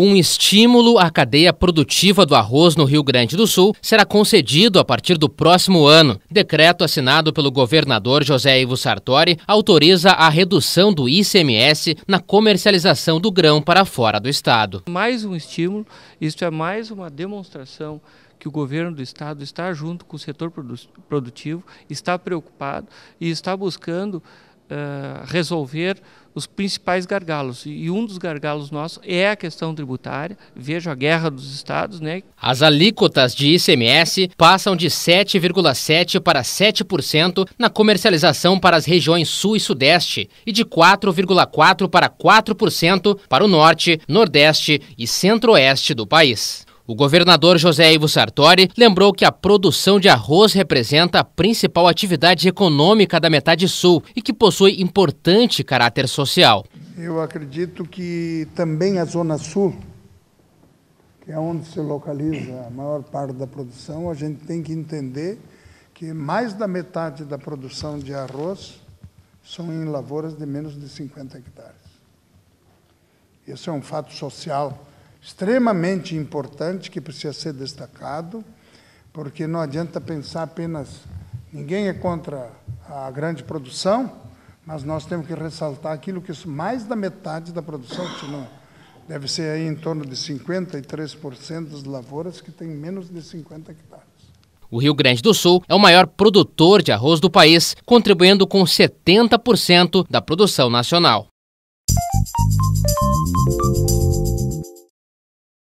Um estímulo à cadeia produtiva do arroz no Rio Grande do Sul será concedido a partir do próximo ano. Decreto assinado pelo governador José Ivo Sartori autoriza a redução do ICMS na comercialização do grão para fora do estado. Mais um estímulo, isto é mais uma demonstração que o governo do estado está junto com o setor produtivo, está preocupado e está buscando eh, resolver os principais gargalos. E um dos gargalos nossos é a questão tributária. Vejo a guerra dos estados, né? As alíquotas de ICMS passam de 7,7 para 7% na comercialização para as regiões Sul e Sudeste e de 4,4 para 4% para o Norte, Nordeste e Centro-Oeste do país. O governador José Ivo Sartori lembrou que a produção de arroz representa a principal atividade econômica da metade sul e que possui importante caráter social. Eu acredito que também a Zona Sul, que é onde se localiza a maior parte da produção, a gente tem que entender que mais da metade da produção de arroz são em lavouras de menos de 50 hectares. Esse é um fato social extremamente importante que precisa ser destacado, porque não adianta pensar apenas. Ninguém é contra a grande produção, mas nós temos que ressaltar aquilo que mais da metade da produção, se não, deve ser aí em torno de 53% das lavouras que tem menos de 50 hectares. O Rio Grande do Sul é o maior produtor de arroz do país, contribuindo com 70% da produção nacional.